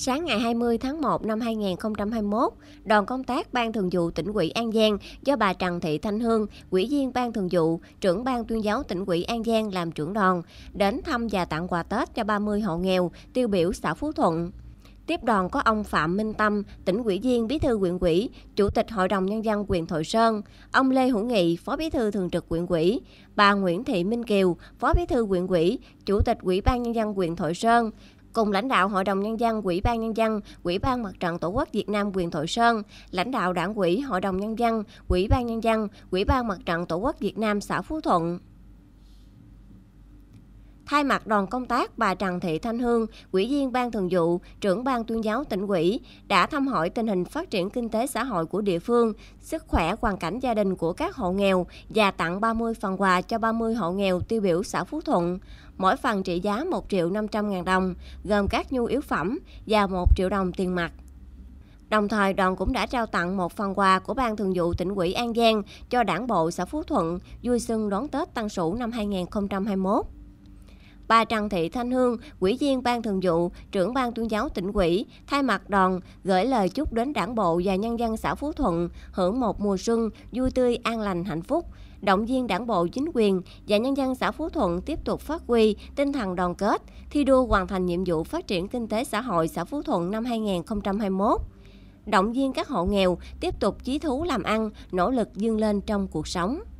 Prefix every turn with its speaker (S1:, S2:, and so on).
S1: Sáng ngày 20 tháng 1 năm 2021, đoàn công tác Ban Thường vụ tỉnh ủy An Giang do bà Trần Thị Thanh Hương, ủy viên Ban Thường vụ, trưởng Ban tuyên giáo tỉnh ủy An Giang làm trưởng đoàn, đến thăm và tặng quà Tết cho 30 hộ nghèo tiêu biểu xã Phú Thuận. Tiếp đoàn có ông Phạm Minh Tâm, tỉnh ủy viên bí thư huyện ủy, chủ tịch hội đồng nhân dân quyền Thội Sơn, ông Lê Hữu Nghị, phó bí thư thường trực huyện ủy, bà Nguyễn Thị Minh Kiều, phó bí thư huyện ủy, chủ tịch ủy ban nhân dân quyền Thội Sơn, cùng lãnh đạo Hội đồng Nhân dân, Quỹ ban Nhân dân, Quỹ ban Mặt trận Tổ quốc Việt Nam quyền Thọ Sơn, lãnh đạo Đảng quỹ Hội đồng Nhân dân, Quỹ ban Nhân dân, Quỹ ban Mặt trận Tổ quốc Việt Nam xã Phú Thuận. Thay mặt đoàn công tác, bà Trần Thị Thanh Hương, Ủy viên Ban Thường vụ, trưởng Ban Tuyên giáo tỉnh ủy đã thăm hỏi tình hình phát triển kinh tế xã hội của địa phương, sức khỏe hoàn cảnh gia đình của các hộ nghèo và tặng 30 phần quà cho 30 hộ nghèo tiêu biểu xã Phú Thuận. Mỗi phần trị giá 1 triệu 500 ngàn đồng, gồm các nhu yếu phẩm và 1 triệu đồng tiền mặt. Đồng thời, đoàn cũng đã trao tặng một phần quà của Ban Thường vụ tỉnh ủy An Giang cho đảng bộ xã Phú Thuận vui xuân đón Tết Tân Sửu năm 2021. Bà Trần Thị Thanh Hương, quỹ viên Ban Thường vụ, trưởng Ban tuyên giáo tỉnh ủy, thay mặt đoàn gửi lời chúc đến đảng bộ và nhân dân xã Phú Thuận hưởng một mùa xuân vui tươi, an lành, hạnh phúc động viên đảng bộ chính quyền và nhân dân xã Phú Thuận tiếp tục phát huy tinh thần đoàn kết, thi đua hoàn thành nhiệm vụ phát triển kinh tế xã hội xã Phú Thuận năm 2021. Động viên các hộ nghèo tiếp tục chí thú làm ăn, nỗ lực vươn lên trong cuộc sống.